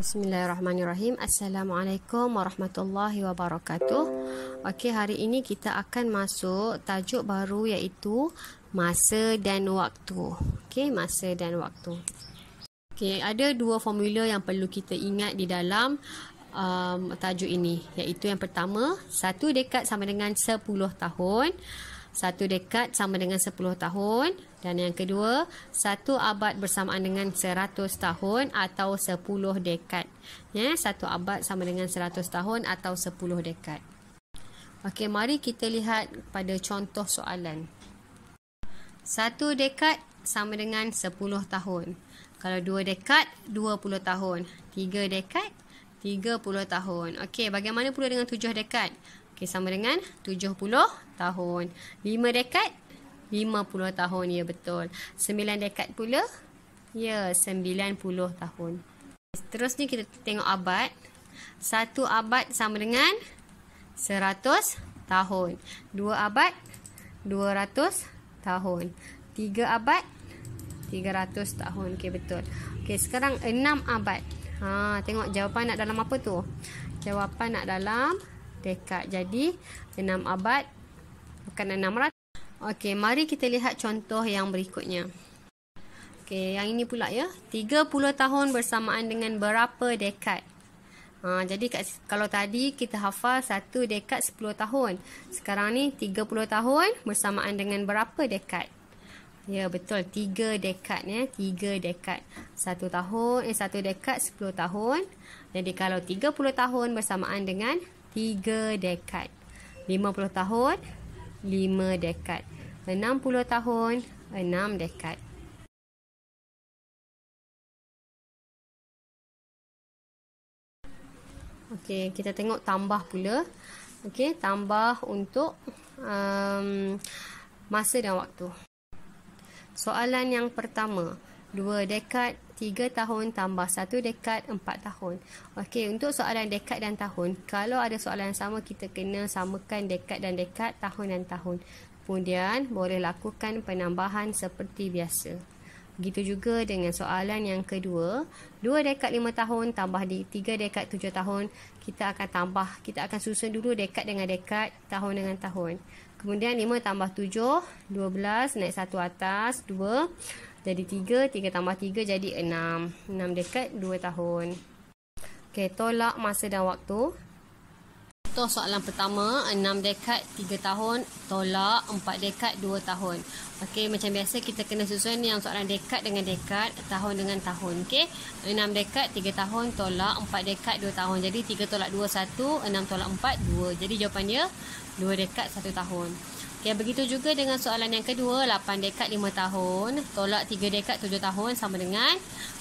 Bismillahirrahmanirrahim. Assalamualaikum warahmatullahi wabarakatuh. Okey, hari ini kita akan masuk tajuk baru iaitu masa dan waktu. Okey, masa dan waktu. Okey, ada dua formula yang perlu kita ingat di dalam um, tajuk ini. Iaitu yang pertama, satu dekat sama dengan sepuluh tahun satu dekad sama dengan 10 tahun dan yang kedua satu abad bersamaan dengan 100 tahun atau 10 dekad ya satu abad sama dengan 100 tahun atau 10 dekad okey mari kita lihat pada contoh soalan satu dekad sama dengan 10 tahun kalau dua dekad 20 tahun tiga dekad 30 tahun. Okey, bagaimana pula dengan 7 dekad? Okey, sama dengan 70 tahun. 5 dekad, 50 tahun. Ya, betul. 9 dekad pula, ya, 90 tahun. Seterusnya kita tengok abad. Satu abad sama dengan 100 tahun. Dua abad, 200 tahun. Tiga abad, 300 tahun. Okey, betul. Okey, sekarang enam abad. Ha, tengok jawapan nak dalam apa tu? Jawapan nak dalam dekat jadi 6 abad bukan 600 okey mari kita lihat contoh yang berikutnya okey yang ini pula ya 30 tahun bersamaan dengan berapa dekad ha, jadi kat, kalau tadi kita hafal satu dekad 10 tahun sekarang ni 30 tahun bersamaan dengan berapa dekad Ya betul 3 dekad ya 3 dekad 1 tahun eh 1 dekad 10 tahun jadi kalau 30 tahun bersamaan dengan Tiga dekad. Lima puluh tahun, lima dekad. Enam puluh tahun, enam dekad. Okey, kita tengok tambah pula. Okey, tambah untuk um, masa dan waktu. Soalan yang pertama. Soalan yang pertama dua dekad, tiga tahun tambah satu dekad, empat tahun. Okey, untuk soalan dekad dan tahun, kalau ada soalan yang sama, kita kena samakan dekad dan dekad, tahun dan tahun. Kemudian, boleh lakukan penambahan seperti biasa. Begitu juga dengan soalan yang kedua. Dua dekad lima tahun tambah di tiga dekad tujuh tahun, kita akan tambah, kita akan susun dulu dekad dengan dekad, tahun dengan tahun. Kemudian, lima tambah tujuh, dua belas, naik satu atas, dua. Jadi 3, 3 tambah 3 jadi 6. 6 dekat 2 tahun. Okey, tolak masa dan waktu. Contoh soalan pertama, 6 dekat 3 tahun, tolak 4 dekat 2 tahun. Okey, macam biasa kita kena susun yang soalan dekat dengan dekat tahun dengan tahun. Okey, 6 dekat 3 tahun, tolak 4 dekat 2 tahun. Jadi 3 tolak 2, 1, 6 tolak 4, 2. Jadi jawapannya 2 dekat 1 tahun. Ya begitu juga dengan soalan yang kedua, 8 dekat 5 tahun, tolak 3 dekat 7 tahun sama dengan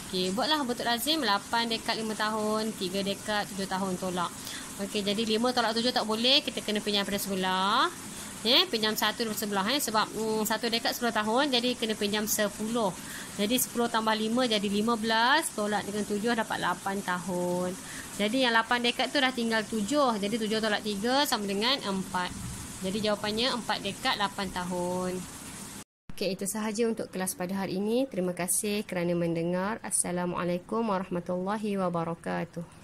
Okay, buatlah betul lazim 8 dekat 5 tahun, 3 dekat 7 tahun tolak. Okay, jadi 5 tolak 7 tak boleh, kita kena pinjam pada sebelah. Ya, pinjam satu dari sebelah eh, sebab mm, satu hmm, dekad 10 tahun jadi kena pinjam 10. Jadi 10 tambah 5 jadi 15 tolak dengan 7 dapat 8 tahun. Jadi yang 8 dekat tu dah tinggal 7. Jadi 7 tolak 3 sama dengan 4. Jadi jawapannya 4 dekad 8 tahun. Okey, itu sahaja untuk kelas pada hari ini. Terima kasih kerana mendengar. Assalamualaikum warahmatullahi wabarakatuh.